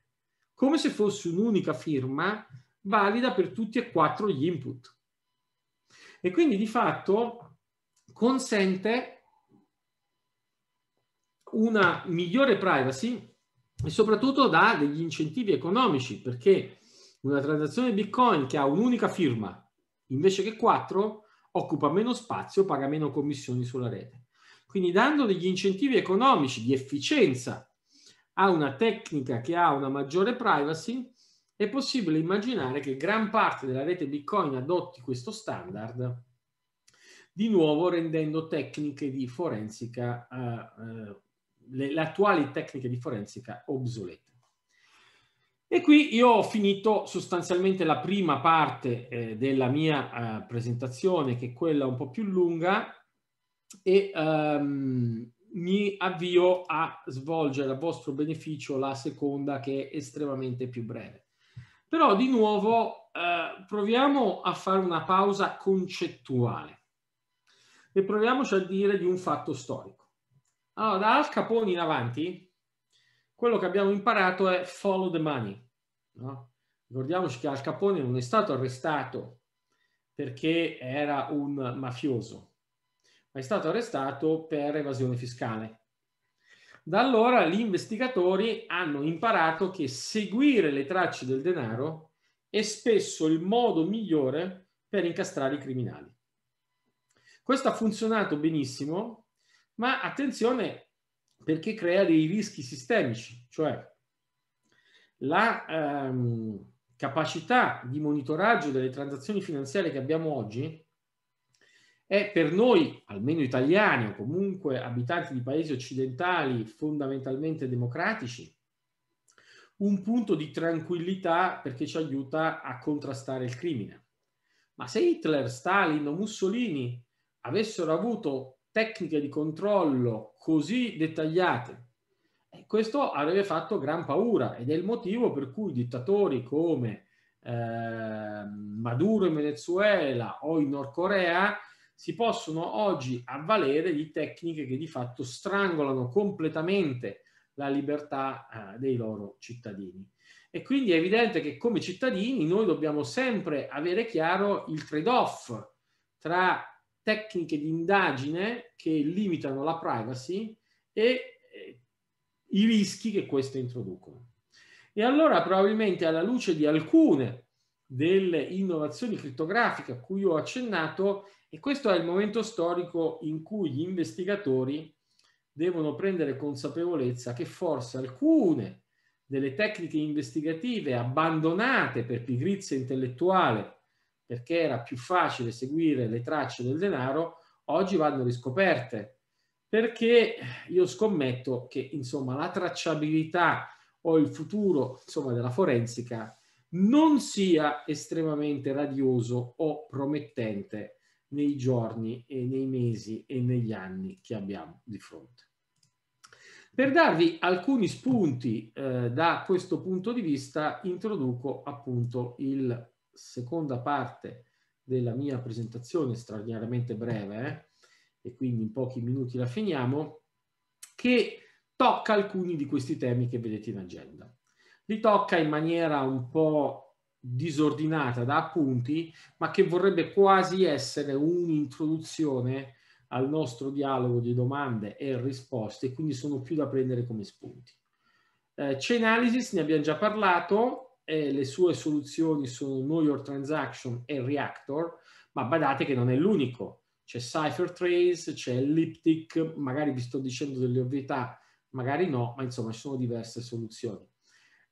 come se fosse un'unica firma valida per tutti e quattro gli input. E quindi di fatto consente una migliore privacy e soprattutto dà degli incentivi economici perché una transazione Bitcoin che ha un'unica firma invece che quattro occupa meno spazio, paga meno commissioni sulla rete. Quindi dando degli incentivi economici di efficienza a una tecnica che ha una maggiore privacy, è possibile immaginare che gran parte della rete Bitcoin adotti questo standard, di nuovo rendendo tecniche di forensica, eh, eh, le, le attuali tecniche di forensica obsolete. E qui io ho finito sostanzialmente la prima parte eh, della mia eh, presentazione, che è quella un po' più lunga, e ehm, mi avvio a svolgere a vostro beneficio la seconda, che è estremamente più breve. Però di nuovo eh, proviamo a fare una pausa concettuale e proviamoci a dire di un fatto storico. Allora, da Al Capone in avanti, quello che abbiamo imparato è follow the money. No? Ricordiamoci che Al Capone non è stato arrestato perché era un mafioso, ma è stato arrestato per evasione fiscale. Da allora gli investigatori hanno imparato che seguire le tracce del denaro è spesso il modo migliore per incastrare i criminali. Questo ha funzionato benissimo, ma attenzione perché crea dei rischi sistemici, cioè la ehm, capacità di monitoraggio delle transazioni finanziarie che abbiamo oggi è per noi, almeno italiani o comunque abitanti di paesi occidentali fondamentalmente democratici, un punto di tranquillità perché ci aiuta a contrastare il crimine. Ma se Hitler, Stalin o Mussolini avessero avuto tecniche di controllo così dettagliate. E questo avrebbe fatto gran paura ed è il motivo per cui dittatori come eh, Maduro in Venezuela o in Nord Corea si possono oggi avvalere di tecniche che di fatto strangolano completamente la libertà eh, dei loro cittadini. E quindi è evidente che come cittadini noi dobbiamo sempre avere chiaro il trade-off tra tecniche di indagine che limitano la privacy e eh, i rischi che queste introducono. E allora probabilmente alla luce di alcune delle innovazioni crittografiche a cui ho accennato, e questo è il momento storico in cui gli investigatori devono prendere consapevolezza che forse alcune delle tecniche investigative abbandonate per pigrizia intellettuale perché era più facile seguire le tracce del denaro, oggi vanno riscoperte. Perché io scommetto che insomma la tracciabilità o il futuro insomma, della forensica non sia estremamente radioso o promettente nei giorni e nei mesi e negli anni che abbiamo di fronte. Per darvi alcuni spunti eh, da questo punto di vista introduco appunto il seconda parte della mia presentazione, straordinariamente breve, eh, e quindi in pochi minuti la finiamo, che tocca alcuni di questi temi che vedete in agenda. Li tocca in maniera un po' disordinata da appunti, ma che vorrebbe quasi essere un'introduzione al nostro dialogo di domande e risposte, quindi sono più da prendere come spunti. Eh, c'è analysis, ne abbiamo già parlato, eh, le sue soluzioni sono New York Transaction e Reactor, ma badate che non è l'unico. C'è CipherTrace, c'è Elliptic, magari vi sto dicendo delle ovvietà, magari no, ma insomma ci sono diverse soluzioni.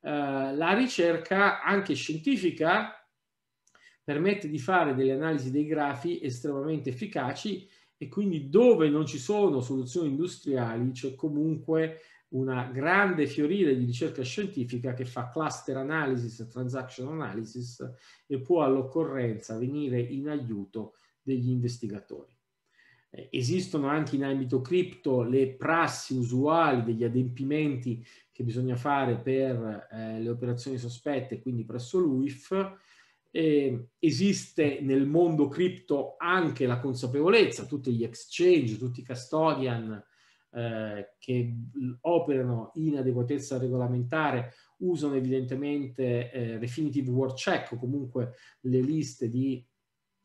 Eh, la ricerca anche scientifica permette di fare delle analisi dei grafi estremamente efficaci e quindi dove non ci sono soluzioni industriali c'è comunque una grande fiorire di ricerca scientifica che fa cluster analysis e transaction analysis e può all'occorrenza venire in aiuto degli investigatori. Eh, esistono anche in ambito cripto le prassi usuali degli adempimenti che bisogna fare per eh, le operazioni sospette, quindi presso l'UIF. Eh, esiste nel mondo cripto anche la consapevolezza, tutti gli exchange, tutti i custodian eh, che operano in adeguatezza regolamentare usano evidentemente eh, definitive word check o comunque le liste di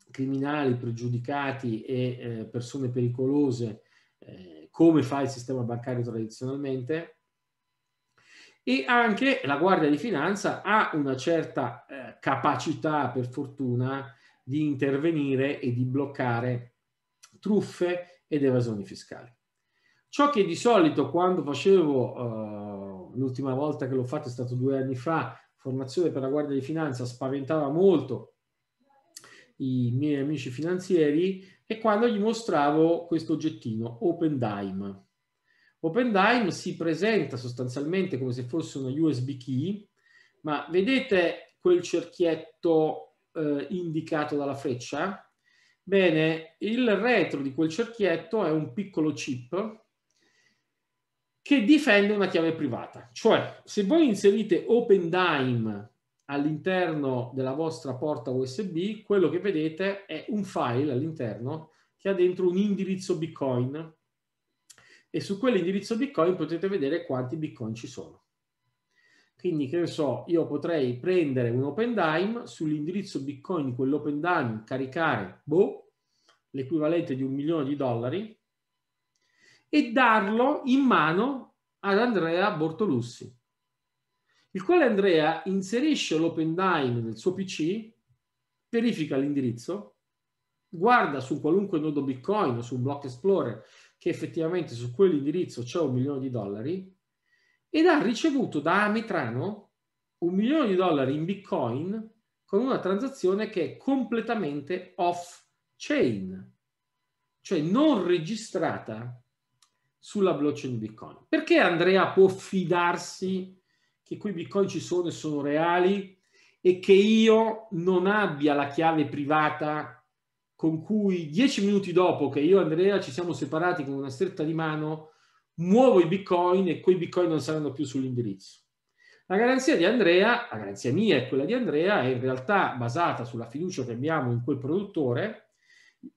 criminali pregiudicati e eh, persone pericolose eh, come fa il sistema bancario tradizionalmente e anche la Guardia di Finanza ha una certa eh, capacità per fortuna di intervenire e di bloccare truffe ed evasioni fiscali. Ciò che di solito quando facevo, eh, l'ultima volta che l'ho fatto è stato due anni fa, formazione per la Guardia di Finanza, spaventava molto i miei amici finanzieri è quando gli mostravo questo oggettino, Open Dime. Open Dime si presenta sostanzialmente come se fosse una USB key, ma vedete quel cerchietto eh, indicato dalla freccia? Bene, il retro di quel cerchietto è un piccolo chip che difende una chiave privata. Cioè, se voi inserite OpenDime all'interno della vostra porta USB, quello che vedete è un file all'interno che ha dentro un indirizzo Bitcoin e su quell'indirizzo Bitcoin potete vedere quanti Bitcoin ci sono. Quindi, che ne so, io potrei prendere un OpenDime sull'indirizzo Bitcoin di quell'OpenDime, caricare, boh, l'equivalente di un milione di dollari e darlo in mano ad Andrea Bortolussi, il quale Andrea inserisce l'OpenDime nel suo PC, verifica l'indirizzo, guarda su qualunque nodo Bitcoin o su Block Explorer che effettivamente su quell'indirizzo c'è un milione di dollari ed ha ricevuto da Ametrano un milione di dollari in Bitcoin con una transazione che è completamente off-chain, cioè non registrata sulla blockchain di Bitcoin. Perché Andrea può fidarsi che quei Bitcoin ci sono e sono reali e che io non abbia la chiave privata con cui dieci minuti dopo che io e Andrea ci siamo separati con una stretta di mano, muovo i Bitcoin e quei Bitcoin non saranno più sull'indirizzo. La garanzia di Andrea, la garanzia mia e quella di Andrea è in realtà basata sulla fiducia che abbiamo in quel produttore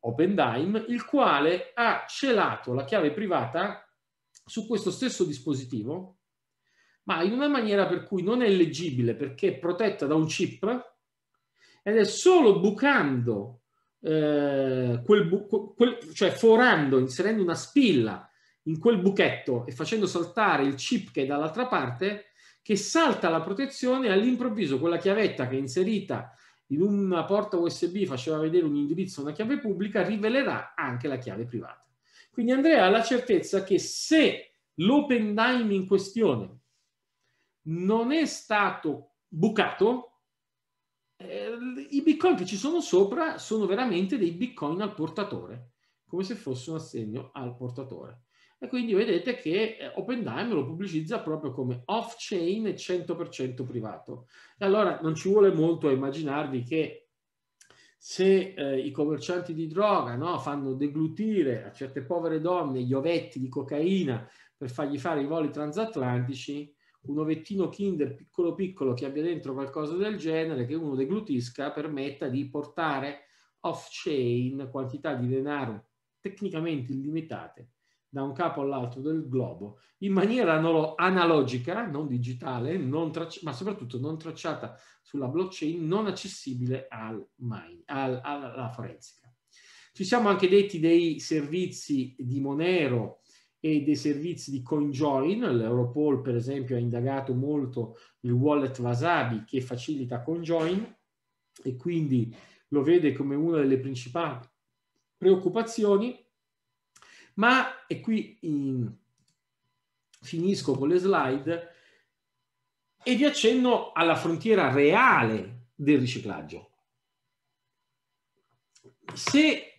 OpenDime, il quale ha celato la chiave privata su questo stesso dispositivo, ma in una maniera per cui non è leggibile perché è protetta da un chip ed è solo bucando, eh, quel bu- quel, cioè forando, inserendo una spilla in quel buchetto e facendo saltare il chip che è dall'altra parte, che salta la protezione e all'improvviso quella chiavetta che è inserita in una porta USB faceva vedere un indirizzo, una chiave pubblica, rivelerà anche la chiave privata. Quindi Andrea ha la certezza che se l'open time in questione non è stato bucato, eh, i bitcoin che ci sono sopra sono veramente dei bitcoin al portatore, come se fosse un assegno al portatore. E quindi vedete che eh, OpenDime lo pubblicizza proprio come off-chain e 100% privato. E allora non ci vuole molto a immaginarvi che se eh, i commercianti di droga no, fanno deglutire a certe povere donne gli ovetti di cocaina per fargli fare i voli transatlantici, un ovettino kinder piccolo piccolo che abbia dentro qualcosa del genere, che uno deglutisca, permetta di portare off-chain quantità di denaro tecnicamente illimitate da un capo all'altro del globo in maniera analogica, non digitale, non ma soprattutto non tracciata sulla blockchain, non accessibile al mine, al, alla forensica. Ci siamo anche detti dei servizi di Monero e dei servizi di CoinJoin, l'Europol per esempio ha indagato molto il wallet Wasabi che facilita CoinJoin e quindi lo vede come una delle principali preoccupazioni ma, e qui in, finisco con le slide, e vi accenno alla frontiera reale del riciclaggio. Se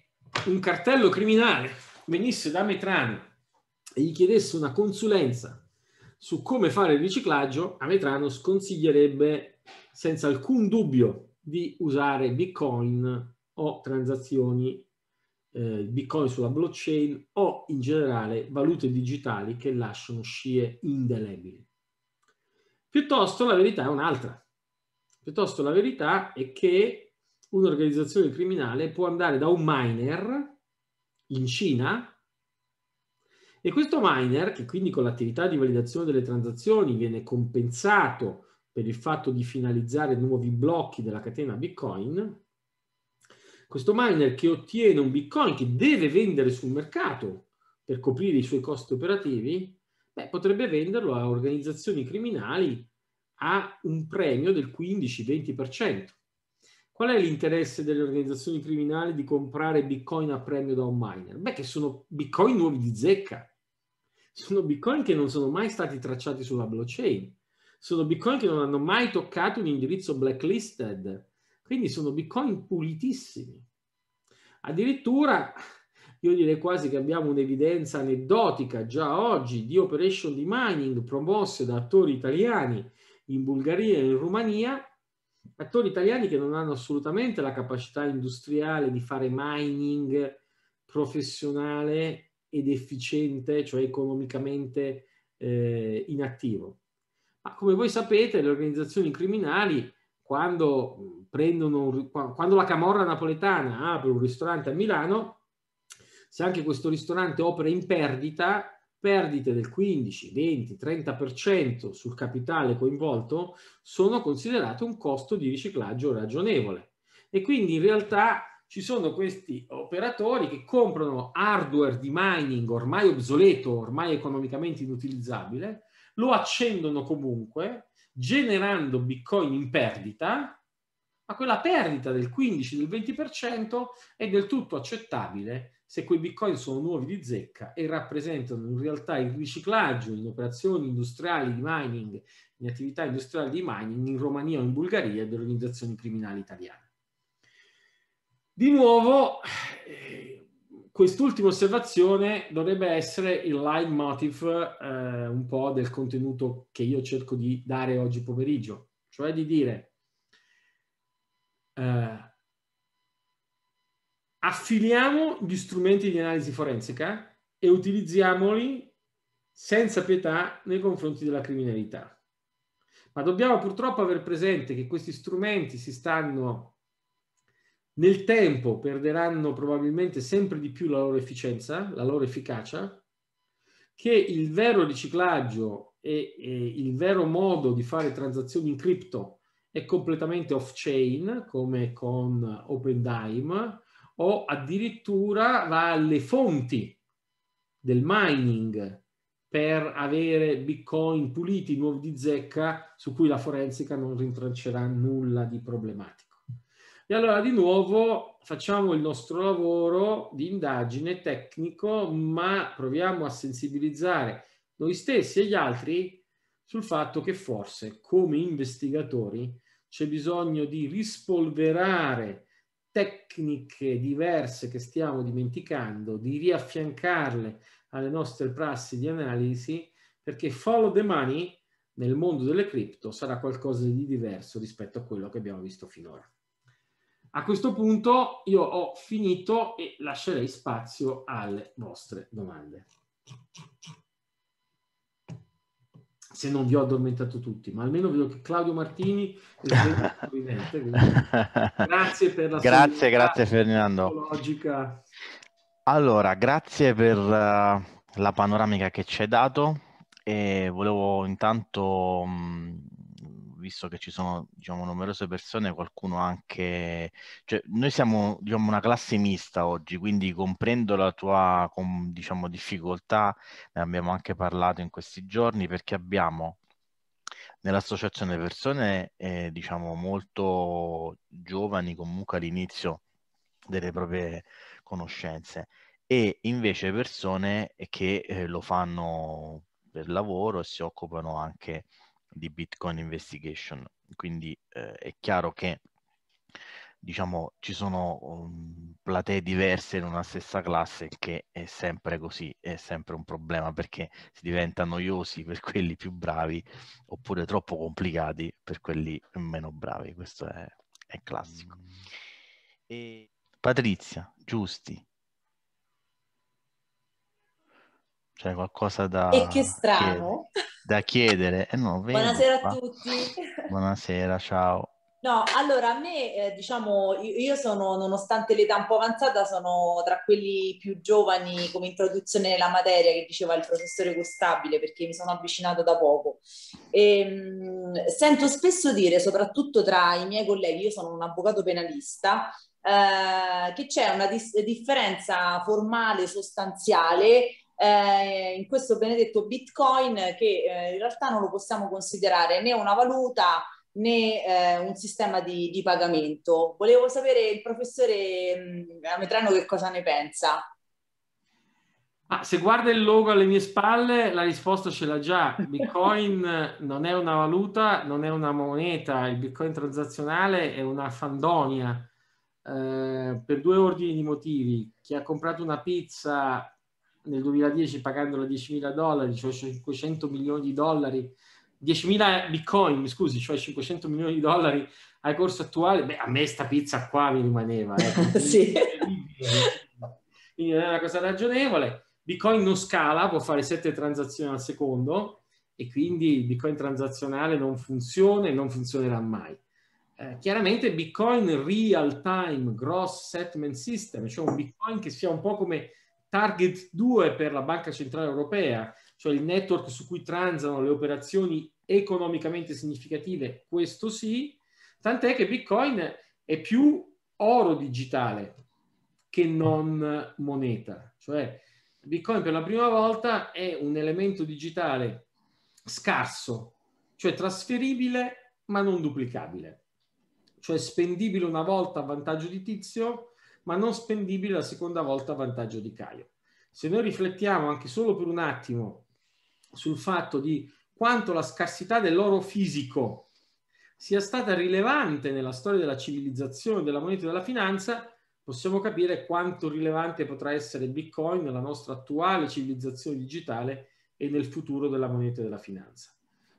un cartello criminale venisse da Metrano e gli chiedesse una consulenza su come fare il riciclaggio, a Metrano sconsiglierebbe senza alcun dubbio di usare Bitcoin o transazioni eh, bitcoin sulla blockchain o in generale valute digitali che lasciano scie indelebili. Piuttosto la verità è un'altra. Piuttosto la verità è che un'organizzazione criminale può andare da un miner in Cina e questo miner, che quindi con l'attività di validazione delle transazioni viene compensato per il fatto di finalizzare nuovi blocchi della catena Bitcoin, questo miner che ottiene un bitcoin che deve vendere sul mercato per coprire i suoi costi operativi, beh, potrebbe venderlo a organizzazioni criminali a un premio del 15-20%. Qual è l'interesse delle organizzazioni criminali di comprare bitcoin a premio da un miner? Beh, che sono bitcoin nuovi di zecca. Sono bitcoin che non sono mai stati tracciati sulla blockchain. Sono bitcoin che non hanno mai toccato un indirizzo blacklisted quindi sono bitcoin pulitissimi. Addirittura io direi quasi che abbiamo un'evidenza aneddotica già oggi di operation di mining promosse da attori italiani in Bulgaria e in Romania, attori italiani che non hanno assolutamente la capacità industriale di fare mining professionale ed efficiente, cioè economicamente eh, inattivo. Ma come voi sapete, le organizzazioni criminali, quando prendono un, quando la camorra napoletana apre un ristorante a Milano, se anche questo ristorante opera in perdita, perdite del 15, 20, 30% sul capitale coinvolto sono considerate un costo di riciclaggio ragionevole. E quindi in realtà ci sono questi operatori che comprano hardware di mining ormai obsoleto, ormai economicamente inutilizzabile, lo accendono comunque, generando bitcoin in perdita ma quella perdita del 15, del 20% è del tutto accettabile se quei bitcoin sono nuovi di zecca e rappresentano in realtà il riciclaggio in operazioni industriali di mining, in attività industriali di mining in Romania o in Bulgaria delle organizzazioni criminali italiane. Di nuovo, eh, quest'ultima osservazione dovrebbe essere il leitmotiv eh, un po' del contenuto che io cerco di dare oggi pomeriggio, cioè di dire eh, affiliamo gli strumenti di analisi forensica e utilizziamoli senza pietà nei confronti della criminalità. Ma dobbiamo purtroppo aver presente che questi strumenti si stanno nel tempo perderanno probabilmente sempre di più la loro efficienza, la loro efficacia, che il vero riciclaggio e, e il vero modo di fare transazioni in cripto è completamente off-chain, come con OpenDime, o addirittura va alle fonti del mining per avere bitcoin puliti, nuovi di zecca, su cui la forensica non rintrancerà nulla di problematico. E allora di nuovo facciamo il nostro lavoro di indagine tecnico, ma proviamo a sensibilizzare noi stessi e gli altri sul fatto che forse come investigatori c'è bisogno di rispolverare tecniche diverse che stiamo dimenticando, di riaffiancarle alle nostre prassi di analisi, perché follow the money nel mondo delle cripto sarà qualcosa di diverso rispetto a quello che abbiamo visto finora. A questo punto io ho finito e lascerei spazio alle vostre domande se non vi ho addormentato tutti, ma almeno vedo che Claudio Martini è evidente. grazie per la Grazie, grazie Fernando. Allora, grazie per eh, la panoramica che ci hai dato e volevo intanto mh, mm, visto che ci sono diciamo, numerose persone, qualcuno anche... Cioè, noi siamo diciamo, una classe mista oggi, quindi comprendo la tua com, diciamo, difficoltà, ne abbiamo anche parlato in questi giorni, perché abbiamo nell'associazione persone eh, diciamo, molto giovani comunque all'inizio delle proprie conoscenze e invece persone che eh, lo fanno per lavoro e si occupano anche di Bitcoin Investigation. Quindi eh, è chiaro che diciamo, ci sono um, platee diverse in una stessa classe che è sempre così, è sempre un problema perché si diventa noiosi per quelli più bravi oppure troppo complicati per quelli meno bravi, questo è, è classico. E... Patrizia, giusti. C'è qualcosa da... E che strano. Che da chiedere. Eh, no, vedo, Buonasera qua. a tutti. Buonasera, ciao. No, allora a me, eh, diciamo, io sono, nonostante l'età un po' avanzata, sono tra quelli più giovani come introduzione nella materia che diceva il professore Costabile, perché mi sono avvicinato da poco. E, ehm, mh, sento spesso dire, soprattutto tra i miei colleghi, io sono un avvocato penalista, eh, che c'è una dis- differenza formale, sostanziale, eh, in questo benedetto Bitcoin che eh, in realtà non lo possiamo considerare né una valuta né eh, un sistema di, di, pagamento. Volevo sapere il professore mm, Ametrano che cosa ne pensa. Ah, se guarda il logo alle mie spalle, la risposta ce l'ha già. Bitcoin non è una valuta, non è una moneta, il Bitcoin transazionale è una fandonia eh, per due ordini di motivi. Chi ha comprato una pizza nel 2010 pagandolo 10.000 dollari, cioè 500 milioni di dollari, 10.000 bitcoin, scusi, cioè 500 milioni di dollari al corso attuale, beh, a me sta pizza qua mi rimaneva. Eh. sì. Quindi non è una cosa ragionevole. Bitcoin non scala, può fare 7 transazioni al secondo e quindi il bitcoin transazionale non funziona e non funzionerà mai. Eh, chiaramente bitcoin real time gross settlement system, cioè un bitcoin che sia un po' come target 2 per la Banca Centrale Europea, cioè il network su cui transano le operazioni economicamente significative, questo sì, tant'è che Bitcoin è più oro digitale che non moneta, cioè Bitcoin per la prima volta è un elemento digitale scarso, cioè trasferibile ma non duplicabile, cioè spendibile una volta a vantaggio di tizio, ma non spendibile la seconda volta a vantaggio di Caio. Se noi riflettiamo anche solo per un attimo sul fatto di quanto la scarsità dell'oro fisico sia stata rilevante nella storia della civilizzazione, della moneta e della finanza, possiamo capire quanto rilevante potrà essere il Bitcoin nella nostra attuale civilizzazione digitale e nel futuro della moneta e della finanza.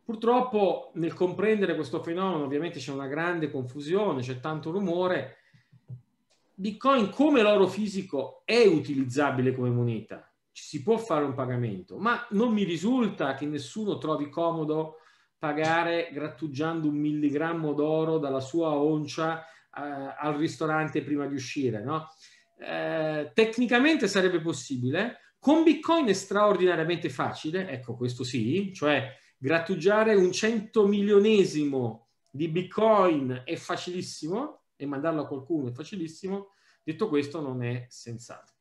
Purtroppo nel comprendere questo fenomeno ovviamente c'è una grande confusione, c'è tanto rumore, Bitcoin come l'oro fisico è utilizzabile come moneta, ci si può fare un pagamento, ma non mi risulta che nessuno trovi comodo pagare grattugiando un milligrammo d'oro dalla sua oncia eh, al ristorante prima di uscire. No? Eh, tecnicamente sarebbe possibile, con Bitcoin è straordinariamente facile, ecco questo sì, cioè grattugiare un centomilionesimo di Bitcoin è facilissimo, e mandarlo a qualcuno è facilissimo, detto questo non è sensato.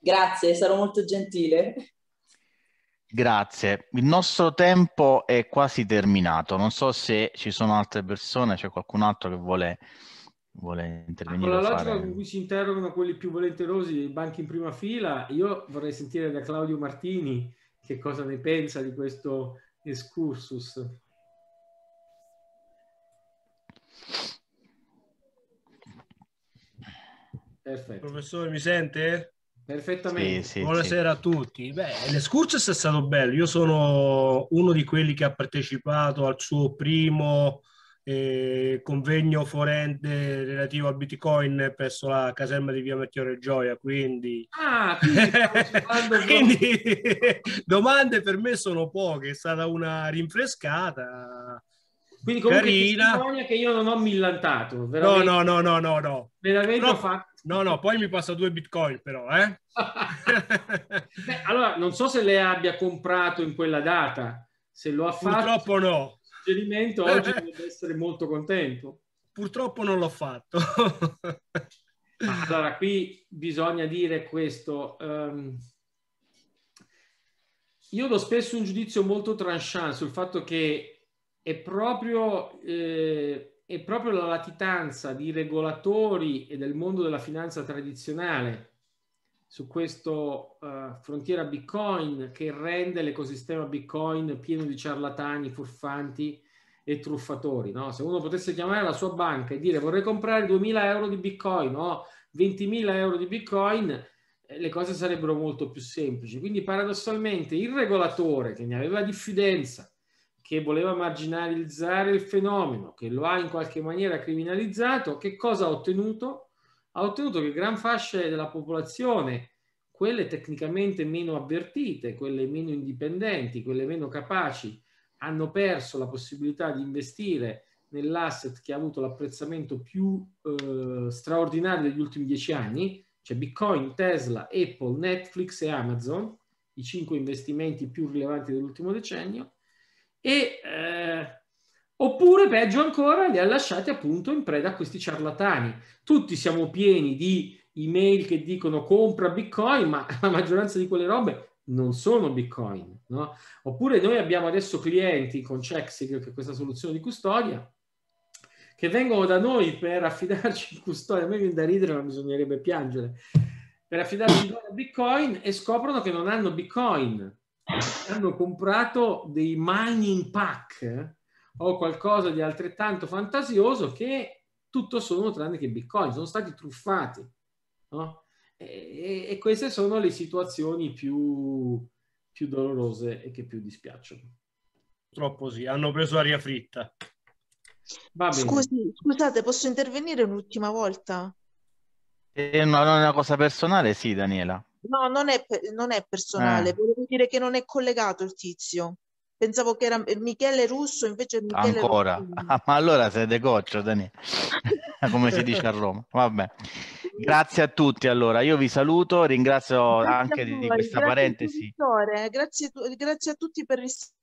Grazie, sarò molto gentile. Grazie, il nostro tempo è quasi terminato, non so se ci sono altre persone, c'è qualcun altro che vuole, vuole intervenire. Con la logica fare... con cui si interrogano quelli più volenterosi, i banchi in prima fila, io vorrei sentire da Claudio Martini che cosa ne pensa di questo excursus. Perfetto. Professore, mi sente? Perfettamente. Sì, sì, Buonasera sì. a tutti. Beh, l'escursus è stato bello. Io sono uno di quelli che ha partecipato al suo primo eh, convegno forente relativo a Bitcoin presso la caserma di Via Mattiore Gioia. Quindi, ah, quindi, quindi domande per me sono poche. È stata una rinfrescata. Quindi comunque Carina. che io non ho millantato. No, no, no, no, no, no. Veramente Però... ho fatto No, no, poi mi passa due bitcoin però, eh? Beh, allora, non so se lei abbia comprato in quella data. Se lo ha fatto... Purtroppo no. Suggerimento, oggi deve essere molto contento. Purtroppo non l'ho fatto. allora, qui bisogna dire questo. Um, io do spesso un giudizio molto tranchant sul fatto che è proprio... Eh, e proprio la latitanza di regolatori e del mondo della finanza tradizionale su questa uh, eh, frontiera Bitcoin che rende l'ecosistema Bitcoin pieno di ciarlatani, furfanti e truffatori. No? Se uno potesse chiamare la sua banca e dire vorrei comprare 2.000 euro di Bitcoin o no? 20.000 euro di Bitcoin, eh, le cose sarebbero molto più semplici. Quindi paradossalmente il regolatore che ne aveva diffidenza che voleva marginalizzare il fenomeno, che lo ha in qualche maniera criminalizzato, che cosa ha ottenuto? Ha ottenuto che gran fasce della popolazione, quelle tecnicamente meno avvertite, quelle meno indipendenti, quelle meno capaci, hanno perso la possibilità di investire nell'asset che ha avuto l'apprezzamento più eh, straordinario degli ultimi dieci anni, cioè Bitcoin, Tesla, Apple, Netflix e Amazon, i cinque investimenti più rilevanti dell'ultimo decennio, e, eh, oppure peggio ancora li ha lasciati appunto in preda a questi ciarlatani. Tutti siamo pieni di email che dicono compra bitcoin, ma la maggioranza di quelle robe non sono bitcoin. No? Oppure noi abbiamo adesso clienti con Chexig, che è questa soluzione di custodia, che vengono da noi per affidarci in custodia. A me viene da ridere, ma bisognerebbe piangere. Per affidarci a bitcoin e scoprono che non hanno bitcoin hanno comprato dei mining pack eh, o qualcosa di altrettanto fantasioso che tutto sono tranne che bitcoin, sono stati truffati. No? E, e, queste sono le situazioni più, più dolorose e che più dispiacciono. Purtroppo sì, hanno preso aria fritta. Scusi, scusate, posso intervenire un'ultima volta? Eh, no, è una cosa personale, sì, Daniela. No, non è, non è personale, eh. volevo dire che non è collegato il tizio. Pensavo che era Michele Russo, invece Michele Ancora, ah, ma allora sei decoccio, Daniele, come si dice a Roma. Vabbè. Grazie a tutti, allora io vi saluto, ringrazio grazie anche voi, di questa grazie parentesi. Grazie, grazie a tutti per rispondere.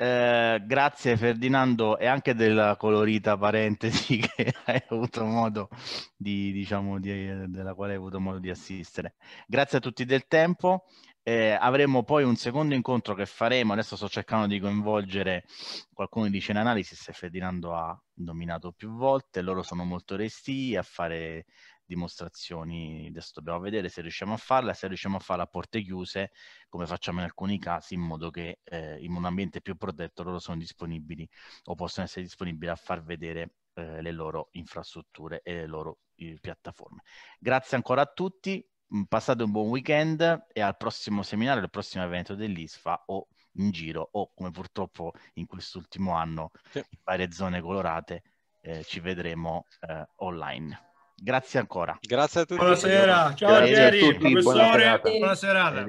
Eh, grazie Ferdinando e anche della colorita parentesi che hai avuto modo di, diciamo, di, della quale hai avuto modo di assistere. Grazie a tutti del tempo. Eh, avremo poi un secondo incontro che faremo. Adesso sto cercando di coinvolgere qualcuno di Cena Analysis e Ferdinando ha nominato più volte. Loro sono molto resti a fare dimostrazioni, adesso dobbiamo vedere se riusciamo a farla, se riusciamo a farla a porte chiuse, come facciamo in alcuni casi, in modo che eh, in un ambiente più protetto loro sono disponibili o possono essere disponibili a far vedere eh, le loro infrastrutture e le loro eh, piattaforme. Grazie ancora a tutti, mm, passate un buon weekend e al prossimo seminario, al prossimo evento dell'ISFA o in giro o come purtroppo in quest'ultimo anno sì. in varie zone colorate eh, ci vedremo eh, online. Grazie ancora. Grazie a tutti. Buonasera. Ciao Artieri, professore. Buona serata.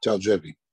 Ciao Geppi.